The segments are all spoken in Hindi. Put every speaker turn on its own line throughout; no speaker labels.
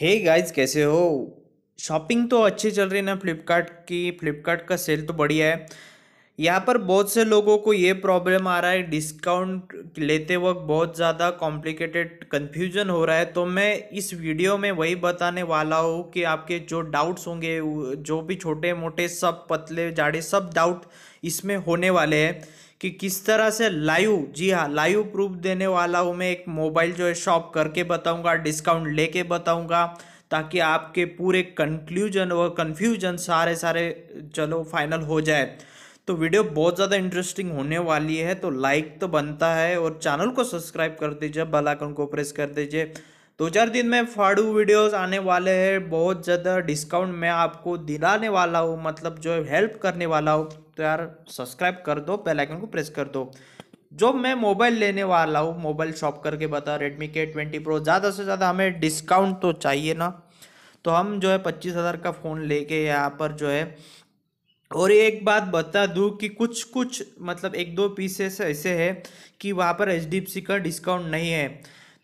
हे hey गाइस कैसे हो शॉपिंग तो अच्छी चल रही है ना फ्लिपकार्ट की फ्लिपकार्ट का सेल तो बढ़िया है यहाँ पर बहुत से लोगों को ये प्रॉब्लम आ रहा है डिस्काउंट लेते वक्त बहुत ज़्यादा कॉम्प्लिकेटेड कन्फ्यूजन हो रहा है तो मैं इस वीडियो में वही बताने वाला हूँ कि आपके जो डाउट्स होंगे जो भी छोटे मोटे सब पतले जाड़े सब डाउट इसमें होने वाले हैं कि किस तरह से लाइव जी हाँ लाइव प्रूफ देने वाला हूँ मैं एक मोबाइल जो है शॉप करके बताऊँगा डिस्काउंट लेके बताऊँगा ताकि आपके पूरे कंक्लूजन और कन्फ्यूजन सारे सारे चलो फाइनल हो जाए तो वीडियो बहुत ज़्यादा इंटरेस्टिंग होने वाली है तो लाइक तो बनता है और चैनल को सब्सक्राइब कर दीजिए बेल आइकन को प्रेस कर दीजिए दो चार दिन में फाड़ू वीडियोस आने वाले हैं बहुत ज़्यादा डिस्काउंट मैं आपको दिलाने वाला हूँ मतलब जो हेल्प करने वाला हूँ तो यार सब्सक्राइब कर दो पहले आइकन को प्रेस कर दो जो मैं मोबाइल लेने वाला हूँ मोबाइल शॉप करके बता रेडमी के ट्वेंटी प्रो ज़्यादा से ज़्यादा हमें डिस्काउंट तो चाहिए ना तो हम जो है पच्चीस हज़ार का फ़ोन लेके यहाँ पर जो है और एक बात बता दूँ कि कुछ कुछ मतलब एक दो पीसेस ऐसे है कि वहाँ पर एच का डिस्काउंट नहीं है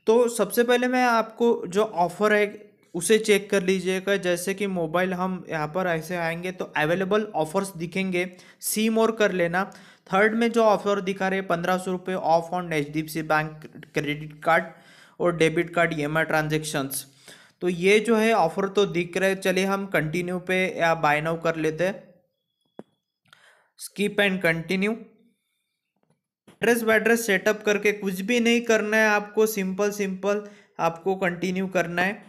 तो सबसे पहले मैं आपको जो ऑफ़र है उसे चेक कर लीजिएगा जैसे कि मोबाइल हम यहाँ पर ऐसे आएंगे तो अवेलेबल ऑफ़र्स दिखेंगे सी मोर कर लेना थर्ड में जो ऑफ़र दिखा रहे पंद्रह सौ रुपये off on H D F C bank credit card और debit card E M I transactions तो ये जो है ऑफ़र तो दिख रहे चलिए हम कंटिन्यू पे या बाय नाउ कर लेते हैं स्किप एंड कंटिन्यू एड्रेस वैड्रेस सेटअप करके कुछ भी नहीं करना है आपको सिंपल सिंपल आपको कंटिन्यू करना है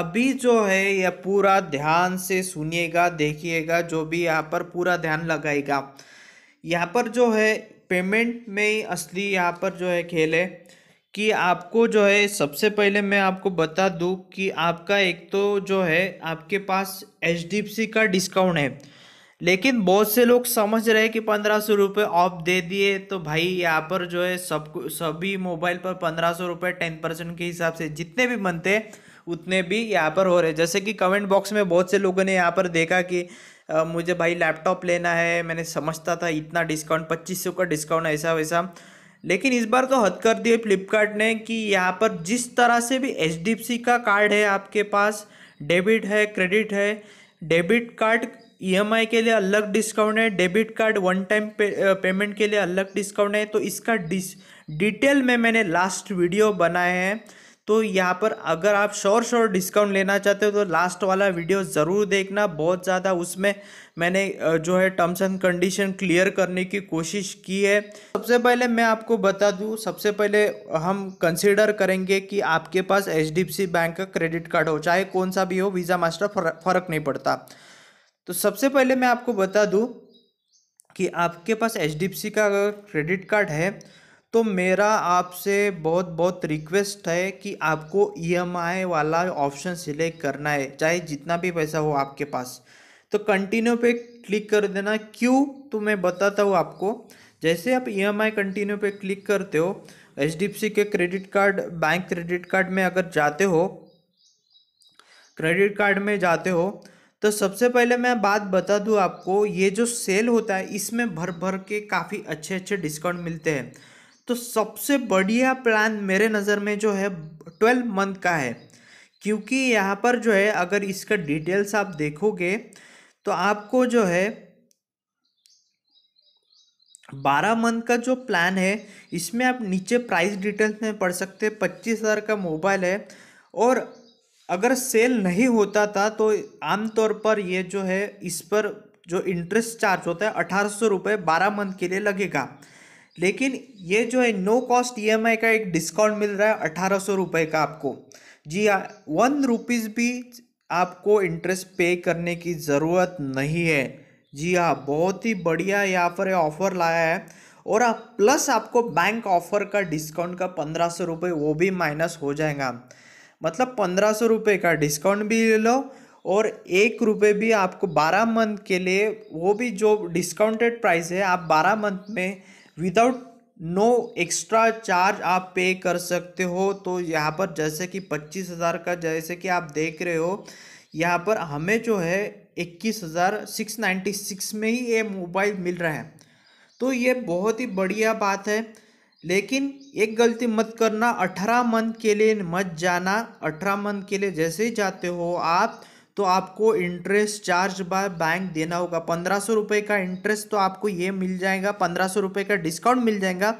अभी जो है यह पूरा ध्यान से सुनिएगा देखिएगा जो भी यहाँ पर पूरा ध्यान लगाएगा यहाँ पर जो है पेमेंट में ही असली यहाँ पर जो है खेल है कि आपको जो है सबसे पहले मैं आपको बता दूँ कि आपका एक तो जो है आपके पास एच का डिस्काउंट है लेकिन बहुत से लोग समझ रहे हैं कि पंद्रह सौ रुपये ऑफ दे दिए तो भाई यहाँ पर जो है सब सभी मोबाइल पर पंद्रह सौ रुपये टेन परसेंट के हिसाब से जितने भी बनते उतने भी यहाँ पर हो रहे जैसे कि कमेंट बॉक्स में बहुत से लोगों ने यहाँ पर देखा कि आ, मुझे भाई लैपटॉप लेना है मैंने समझता था इतना डिस्काउंट पच्चीस सौ का डिस्काउंट ऐसा वैसा लेकिन इस बार तो हद कर दिए फ्लिपकार्ट ने कि यहाँ पर जिस तरह से भी एच का कार्ड है आपके पास डेबिट है क्रेडिट है डेबिट कार्ड ई e के लिए अलग डिस्काउंट है debit card one time pay, payment के लिए अलग डिस्काउंट है तो इसका डिस डिटेल में मैंने लास्ट वीडियो बनाए हैं तो यहाँ पर अगर आप शोर शोर डिस्काउंट लेना चाहते हो तो लास्ट वाला वीडियो ज़रूर देखना बहुत ज़्यादा उसमें मैंने जो है टर्म्स एंड कंडीशन क्लियर करने की कोशिश की है सबसे पहले मैं आपको बता दूँ सबसे पहले हम कंसिडर करेंगे कि आपके पास एच बैंक का क्रेडिट कार्ड हो चाहे कौन सा भी हो वीज़ा मास्टर फ़र्क नहीं पड़ता तो सबसे पहले मैं आपको बता दूँ कि आपके पास एच का क्रेडिट कार्ड है तो मेरा आपसे बहुत बहुत रिक्वेस्ट है कि आपको ई e वाला ऑप्शन सिलेक्ट करना है चाहे जितना भी पैसा हो आपके पास तो कंटिन्यू पे क्लिक कर देना क्यों तो मैं बताता हूँ आपको जैसे आप ई e कंटिन्यू पे क्लिक करते हो एच के credit card bank credit card में अगर जाते हो क्रेडिट कार्ड में जाते हो तो सबसे पहले मैं बात बता दूं आपको ये जो सेल होता है इसमें भर भर के काफ़ी अच्छे अच्छे डिस्काउंट मिलते हैं तो सबसे बढ़िया प्लान मेरे नज़र में जो है ट्वेल्व मंथ का है क्योंकि यहाँ पर जो है अगर इसका डिटेल्स आप देखोगे तो आपको जो है बारह मंथ का जो प्लान है इसमें आप नीचे प्राइस डिटेल्स में पढ़ सकते हैं पच्चीस हज़ार का मोबाइल है और अगर सेल नहीं होता था तो आमतौर पर ये जो है इस पर जो इंटरेस्ट चार्ज होता है अठारह सौ रुपये बारह मंथ के लिए लगेगा लेकिन ये जो है नो कॉस्ट ईएमआई का एक डिस्काउंट मिल रहा है अठारह सौ रुपये का आपको जी हाँ वन रुपीज़ भी आपको इंटरेस्ट पे करने की ज़रूरत नहीं है जी हाँ बहुत ही बढ़िया यहाँ पर ऑफ़र लाया है और आप प्लस आपको बैंक ऑफ़र का डिस्काउंट का पंद्रह सौ रुपये वो भी माइनस हो जाएगा मतलब पंद्रह सौ रुपये का डिस्काउंट भी ले लो और एक रुपये भी आपको बारह मंथ के लिए वो भी जो डिस्काउंटेड प्राइस है आप बारह मंथ में विदाउट नो एक्स्ट्रा चार्ज आप पे कर सकते हो तो यहाँ पर जैसे कि पच्चीस हज़ार का जैसे कि आप देख रहे हो यहाँ पर हमें जो है इक्कीस हज़ार सिक्स नाइन्टी सिक्स में ही ये मोबाइल मिल रहा है तो ये बहुत ही बढ़िया बात है लेकिन एक गलती मत करना अठारह मंथ के लिए मत जाना अठारह मंथ के लिए जैसे ही जाते हो आप तो आपको इंटरेस्ट चार्ज बाय बैंक देना होगा पंद्रह सौ रुपये का इंटरेस्ट तो आपको ये मिल जाएगा पंद्रह सौ रुपये का डिस्काउंट मिल जाएगा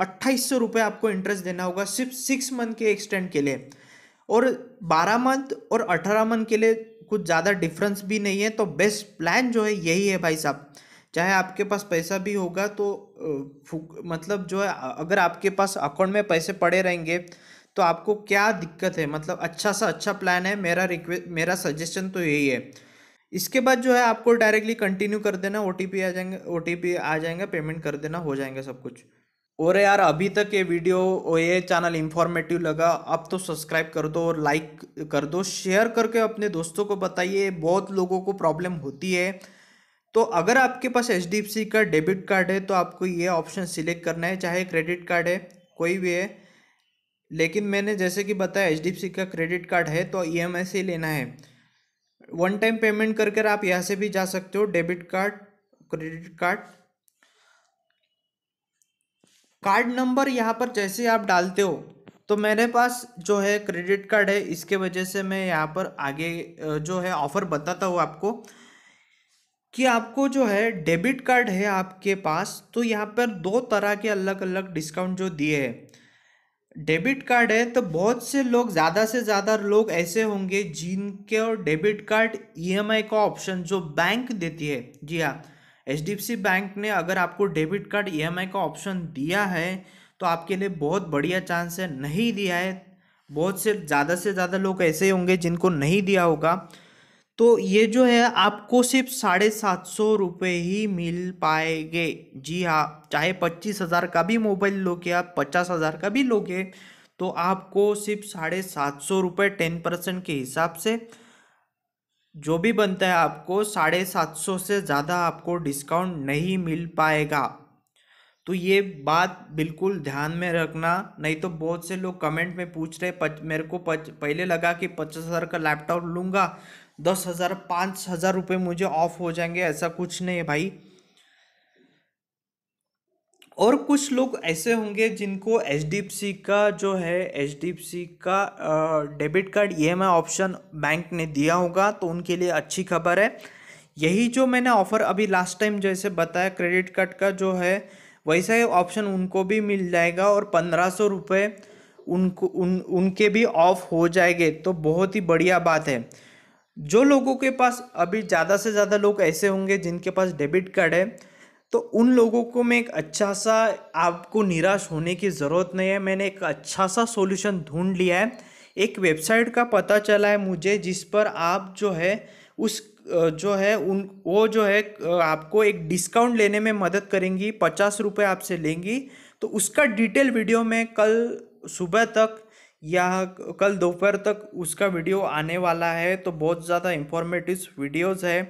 अट्ठाईस सौ रुपये आपको इंटरेस्ट देना होगा सिर्फ सिक्स मंथ के एक्सटेंड के लिए और बारह मंथ और अठारह मंथ के लिए कुछ ज़्यादा डिफरेंस भी नहीं है तो बेस्ट प्लान जो है यही है भाई साहब चाहे आपके पास पैसा भी होगा तो मतलब जो है अगर आपके पास अकाउंट में पैसे पड़े रहेंगे तो आपको क्या दिक्कत है मतलब अच्छा सा अच्छा प्लान है मेरा रिक्वेस्ट मेरा सजेशन तो यही है इसके बाद जो है आपको डायरेक्टली कंटिन्यू कर देना ओ आ जाएंगे ओ आ जाएंगे पेमेंट कर देना हो जाएंगे सब कुछ और यार अभी तक ये वीडियो और ये चैनल इन्फॉर्मेटिव लगा अब तो सब्सक्राइब कर दो और लाइक कर दो शेयर करके अपने दोस्तों को बताइए बहुत लोगों को प्रॉब्लम होती है तो अगर आपके पास एच का डेबिट कार्ड है तो आपको ये ऑप्शन सिलेक्ट करना है चाहे क्रेडिट कार्ड है कोई भी है लेकिन मैंने जैसे कि बताया एच का क्रेडिट कार्ड है तो ई e से लेना है वन टाइम पेमेंट करके आप यहाँ से भी जा सकते हो debit card credit card card number यहाँ पर जैसे आप डालते हो तो मेरे पास जो है क्रेडिट कार्ड है इसके वजह से मैं यहाँ पर आगे जो है ऑफ़र बताता हूँ आपको कि आपको जो है डेबिट कार्ड है आपके पास तो यहाँ पर दो तरह के अलग अलग डिस्काउंट जो दिए हैं डेबिट कार्ड है तो बहुत से लोग ज़्यादा से ज़्यादा लोग ऐसे होंगे जिनके और डेबिट कार्ड ईएमआई e का ऑप्शन जो बैंक देती है जी हाँ एच बैंक ने अगर आपको डेबिट कार्ड ई e का ऑप्शन दिया है तो आपके लिए बहुत बढ़िया चांस है नहीं दिया है बहुत से ज़्यादा से ज़्यादा लोग ऐसे होंगे जिनको नहीं दिया होगा तो ये जो है आपको सिर्फ साढ़े सात सौ रुपये ही मिल पाएंगे जी हाँ चाहे पच्चीस हज़ार का भी मोबाइल लोगे आप पचास हज़ार का भी लोगे तो आपको सिर्फ साढ़े सात सौ रुपये टेन परसेंट के हिसाब से जो भी बनता है आपको साढ़े सात सौ से ज़्यादा आपको डिस्काउंट नहीं मिल पाएगा तो ये बात बिल्कुल ध्यान में रखना नहीं तो बहुत से लोग कमेंट में पूछ रहे पच, मेरे को पच, पहले लगा कि पचास हज़ार का लैपटॉप लूँगा दस हज़ार पाँच हज़ार रुपये मुझे ऑफ हो जाएंगे ऐसा कुछ नहीं है भाई और कुछ लोग ऐसे होंगे जिनको एच का जो है एच का debit card E M option bank ने दिया होगा तो उनके लिए अच्छी खबर है यही जो मैंने ऑफ़र अभी लास्ट टाइम जैसे बताया क्रेडिट कार्ड का जो है वैसा ही ऑप्शन उनको भी मिल जाएगा और पंद्रह सौ रुपये उनको उन उनके भी ऑफ हो जाएंगे तो बहुत ही बढ़िया बात है जो लोगों के पास अभी ज़्यादा से ज़्यादा लोग ऐसे होंगे जिनके पास डेबिट कार्ड है तो उन लोगों को मैं एक अच्छा सा आपको निराश होने की ज़रूरत नहीं है मैंने एक अच्छा सा सॉल्यूशन ढूंढ लिया है एक वेबसाइट का पता चला है मुझे जिस पर आप जो है उस जो है उन वो जो है आपको एक डिस्काउंट लेने में मदद करेंगी पचास रुपये आपसे लेंगी तो उसका डिटेल वीडियो मैं कल सुबह तक या कल दोपहर तक उसका वीडियो आने वाला है तो बहुत ज़्यादा इंफॉर्मेटिव वीडियोस है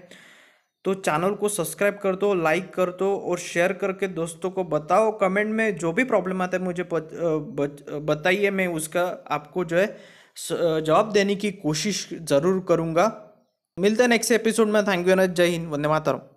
तो चैनल को सब्सक्राइब कर दो लाइक कर दो और शेयर करके दोस्तों को बताओ कमेंट में जो भी प्रॉब्लम आता है मुझे बताइए मैं उसका आपको जो है जवाब देने की कोशिश ज़रूर करूँगा मिलते हैं नेक्स्ट एपिसोड में थैंक यू अनज जय हिंद वंदे मातरम